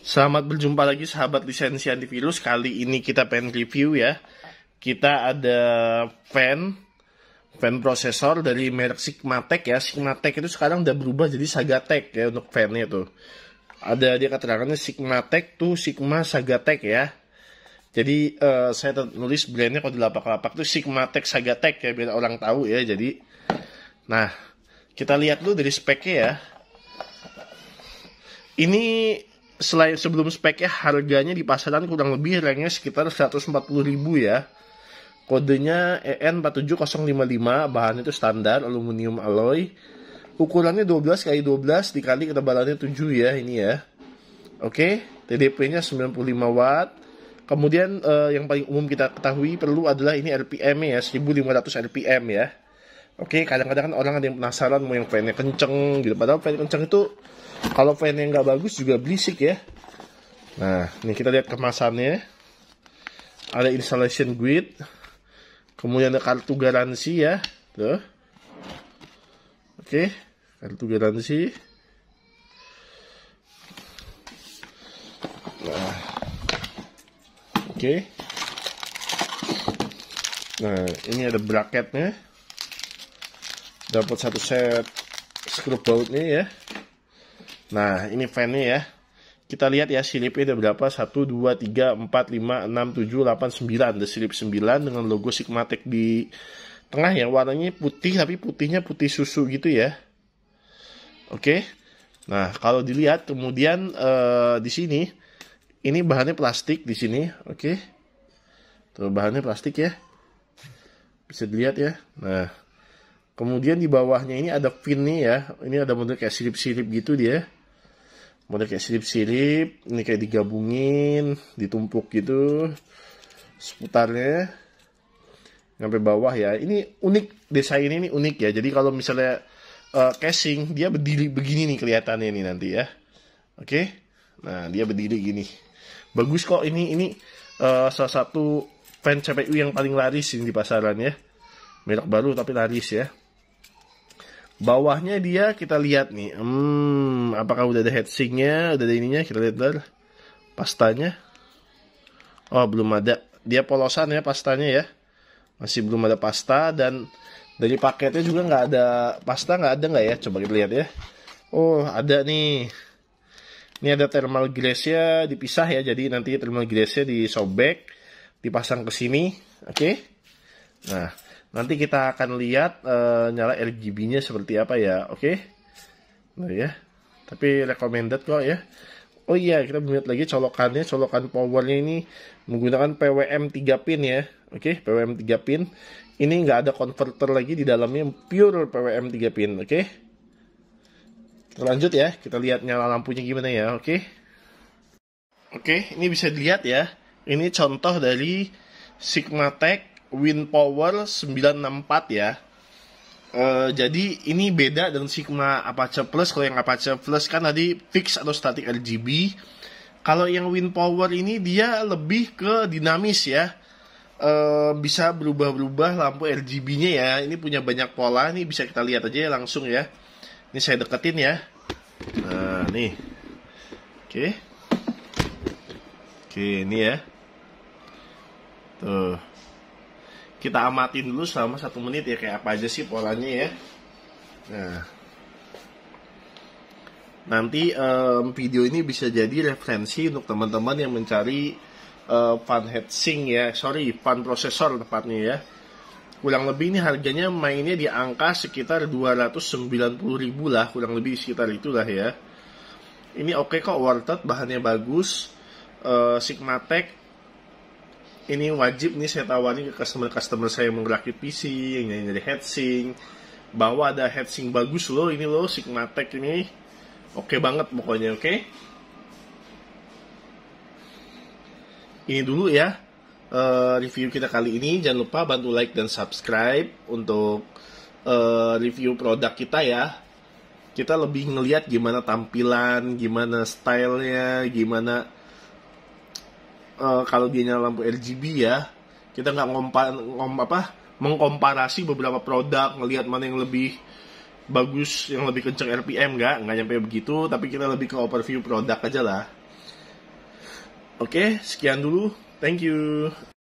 Selamat berjumpa lagi sahabat lisensi antivirus. Kali ini kita pengen review ya. Kita ada fan fan prosesor dari merek Sigmatek ya. Sigmatek itu sekarang udah berubah jadi Sagatek ya untuk fannya tuh. Ada dia keterangannya Sigmatek ya. eh, tuh Sigma Sagatek ya. Jadi uh, saya tulis brandnya kalau di lapak-lapak tuh Sigmatek Sagatek ya biar orang tahu ya. Jadi nah kita lihat dulu dari speknya ya. Ini selain sebelum speknya harganya di pasaran kurang lebih range sekitar 140 ribu ya kodenya EN47055 bahan itu standar aluminium alloy ukurannya 12 kali 12 dikali ketebalannya 7 ya ini ya oke TDP nya 95 watt Kemudian eh, yang paling umum kita ketahui perlu adalah ini RPM ya, 1500 RPM ya. Oke, kadang-kadang kan orang ada yang penasaran mau yang fan-nya kenceng gitu. Padahal fan kenceng itu kalau fan yang nggak bagus juga berisik ya. Nah, ini kita lihat kemasannya. Ada installation grid. Kemudian ada kartu garansi ya. Tuh. Oke, kartu garansi. Nah. Oke. Nah, ini ada bracketnya. Dapat satu set skrup bautnya ya. Nah, ini fannya ya. Kita lihat ya silipnya ada berapa? 1, 2, 3, 4, 5, 6, 7, 8, 9. Ada silip 9 dengan logo Sigmatek di tengah ya. Warnanya putih tapi putihnya putih susu gitu ya. Oke. Nah, kalau dilihat kemudian uh, di sini ini bahannya plastik di sini, oke. Tuh bahannya plastik ya. Bisa dilihat ya. Nah, Kemudian di bawahnya ini ada pin nih ya. Ini ada model kayak sirip-sirip gitu dia model kayak sirip-sirip ini kayak digabungin ditumpuk gitu seputarnya sampai bawah ya ini unik desain ini unik ya jadi kalau misalnya uh, casing dia berdiri begini nih kelihatannya ini nanti ya oke okay? nah dia berdiri gini bagus kok ini ini uh, salah satu fan CPU yang paling laris ini di pasaran ya merek baru tapi laris ya Bawahnya dia kita lihat nih. Hmm, apakah udah ada headsinknya, udah ada ininya? Kita lihat dulu Pastanya. Oh, belum ada. Dia polosan ya pastanya ya. Masih belum ada pasta dan dari paketnya juga nggak ada pasta nggak ada nggak ya? Coba kita lihat ya. Oh, ada nih. Ini ada thermal glaze-nya dipisah ya. Jadi nanti thermal glaze-nya disobek, dipasang ke sini. Oke. Okay? Nah, Nanti kita akan lihat uh, nyala RGB-nya seperti apa ya, oke? Okay? Nah ya, tapi recommended kok ya. Oh iya, kita melihat lagi colokannya, colokan powernya ini menggunakan PWM 3 pin ya. Oke, okay, PWM 3 pin. Ini nggak ada converter lagi di dalamnya, pure PWM 3 pin, oke? Okay? lanjut ya, kita lihat nyala lampunya gimana ya, oke? Okay? Oke, okay, ini bisa dilihat ya. Ini contoh dari Sigmatek wind power 964 ya. Uh, jadi ini beda dengan Sigma Apache Plus. Kalau yang Apache Plus kan tadi fix atau static RGB. Kalau yang wind power ini dia lebih ke dinamis ya. Uh, bisa berubah-berubah lampu RGB-nya ya. Ini punya banyak pola. Ini bisa kita lihat aja ya langsung ya. Ini saya deketin ya. Nah, nih. Oke. Okay. Oke, okay, ini ya. Tuh kita amatin dulu selama satu menit ya kayak apa aja sih polanya ya nah nanti um, video ini bisa jadi referensi untuk teman-teman yang mencari uh, eh, fan head ya sorry fan prosesor tepatnya ya kurang lebih ini harganya mainnya di angka sekitar 290 ribu lah kurang lebih sekitar itulah ya ini oke okay kok worth it bahannya bagus uh, eh, Sigmatek ini wajib nih saya tawarin ke customer-customer saya yang menggerakkan PC, yang nyari nyari headsink, bahwa ada headsink bagus loh, ini loh Sigmatek ini, oke okay banget pokoknya, oke? Okay? Ini dulu ya uh, review kita kali ini, jangan lupa bantu like dan subscribe untuk uh, review produk kita ya. Kita lebih ngeliat gimana tampilan, gimana stylenya, gimana uh, kalau dia nyala lampu RGB ya kita nggak ngompa ngom apa mengkomparasi beberapa produk ngelihat mana yang lebih bagus yang lebih kenceng RPM nggak nggak nyampe begitu tapi kita lebih ke overview produk aja lah oke okay, sekian dulu thank you